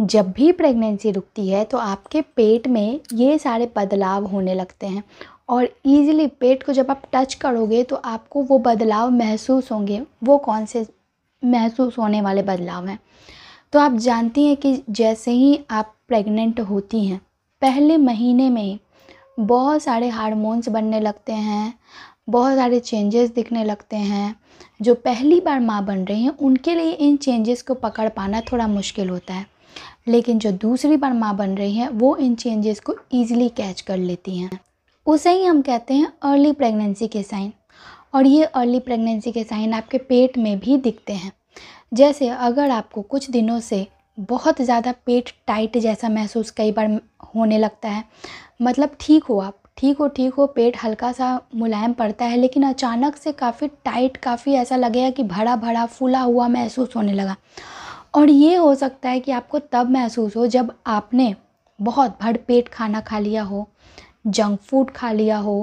जब भी प्रेगनेंसी रुकती है तो आपके पेट में ये सारे बदलाव होने लगते हैं और ईज़िली पेट को जब आप टच करोगे तो आपको वो बदलाव महसूस होंगे वो कौन से महसूस होने वाले बदलाव हैं तो आप जानती हैं कि जैसे ही आप प्रेग्नेंट होती हैं पहले महीने में ही बहुत सारे हारमोन्स बनने लगते हैं बहुत सारे चेंजेस दिखने लगते हैं जो पहली बार माँ बन रही हैं उनके लिए इन चेंजेस को पकड़ पाना थोड़ा मुश्किल होता है लेकिन जो दूसरी बार माँ बन रही हैं वो इन चेंजेस को ईजिली कैच कर लेती हैं उसे ही हम कहते हैं अर्ली प्रेगनेंसी के साइन और ये अर्ली प्रेगनेंसी के साइन आपके पेट में भी दिखते हैं जैसे अगर आपको कुछ दिनों से बहुत ज़्यादा पेट टाइट जैसा महसूस कई बार होने लगता है मतलब ठीक हो आप ठीक हो ठीक हो पेट हल्का सा मुलायम पड़ता है लेकिन अचानक से काफ़ी टाइट काफ़ी ऐसा लगेगा कि भरा भरा फूला हुआ महसूस होने लगा और ये हो सकता है कि आपको तब महसूस हो जब आपने बहुत भरपेट खाना खा लिया हो जंक फूड खा लिया हो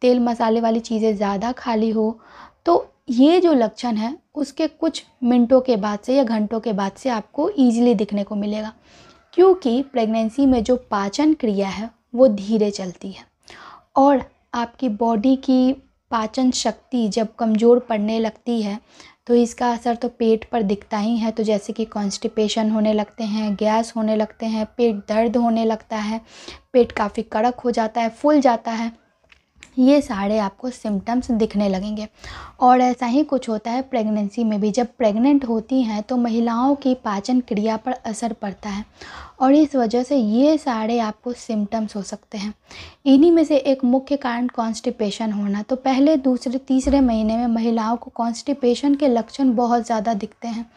तेल मसाले वाली चीज़ें ज़्यादा खा ली हो तो ये जो लक्षण है उसके कुछ मिनटों के बाद से या घंटों के बाद से आपको ईजिली दिखने को मिलेगा क्योंकि प्रेगनेंसी में जो पाचन क्रिया है वो धीरे चलती है और आपकी बॉडी की पाचन शक्ति जब कमज़ोर पड़ने लगती है तो इसका असर तो पेट पर दिखता ही है तो जैसे कि कॉन्स्टिपेशन होने लगते हैं गैस होने लगते हैं पेट दर्द होने लगता है पेट काफ़ी कड़क हो जाता है फूल जाता है ये सारे आपको सिम्टम्स दिखने लगेंगे और ऐसा ही कुछ होता है प्रेगनेंसी में भी जब प्रेग्नेंट होती हैं तो महिलाओं की पाचन क्रिया पर असर पड़ता है और इस वजह से ये सारे आपको सिम्टम्स हो सकते हैं इन्हीं में से एक मुख्य कारण कॉन्स्टिपेशन होना तो पहले दूसरे तीसरे महीने में महिलाओं को कॉन्स्टिपेशन के लक्षण बहुत ज़्यादा दिखते हैं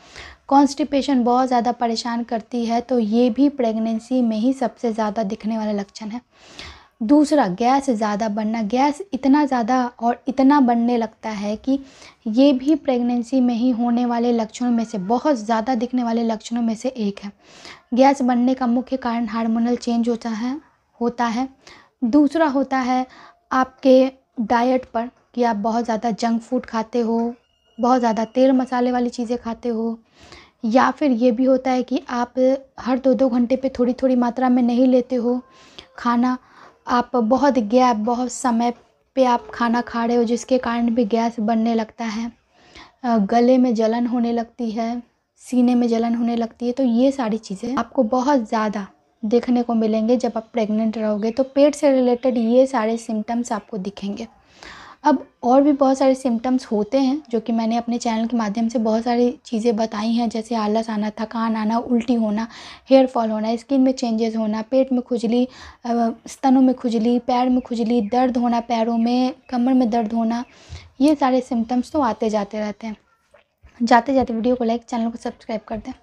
कॉन्स्टिपेशन बहुत ज़्यादा परेशान करती है तो ये भी प्रेगनेंसी में ही सबसे ज़्यादा दिखने वाला लक्षण है दूसरा गैस ज़्यादा बनना गैस इतना ज़्यादा और इतना बनने लगता है कि ये भी प्रेगनेंसी में ही होने वाले लक्षणों में से बहुत ज़्यादा दिखने वाले लक्षणों में से एक है गैस बनने का मुख्य कारण हार्मोनल चेंज होता है होता है दूसरा होता है आपके डाइट पर कि आप बहुत ज़्यादा जंक फूड खाते हो बहुत ज़्यादा तेल मसाले वाली चीज़ें खाते हो या फिर ये भी होता है कि आप हर दो दो घंटे पे थोड़ी थोड़ी मात्रा में नहीं लेते हो खाना आप बहुत गैप बहुत समय पे आप खाना खा रहे हो जिसके कारण भी गैस बनने लगता है गले में जलन होने लगती है सीने में जलन होने लगती है तो ये सारी चीज़ें आपको बहुत ज़्यादा देखने को मिलेंगे जब आप प्रेग्नेंट रहोगे तो पेट से रिलेटेड ये सारे सिम्टम्स आपको दिखेंगे अब और भी बहुत सारे सिम्टम्स होते हैं जो कि मैंने अपने चैनल के माध्यम से बहुत सारी चीज़ें बताई हैं जैसे आलस आना थकान आना उल्टी होना हेयर फॉल होना स्किन में चेंजेस होना पेट में खुजली स्तनों में खुजली पैर में खुजली दर्द होना पैरों में कमर में दर्द होना ये सारे सिम्टम्स तो आते जाते रहते हैं जाते जाते वीडियो को लाइक चैनल को सब्सक्राइब कर दें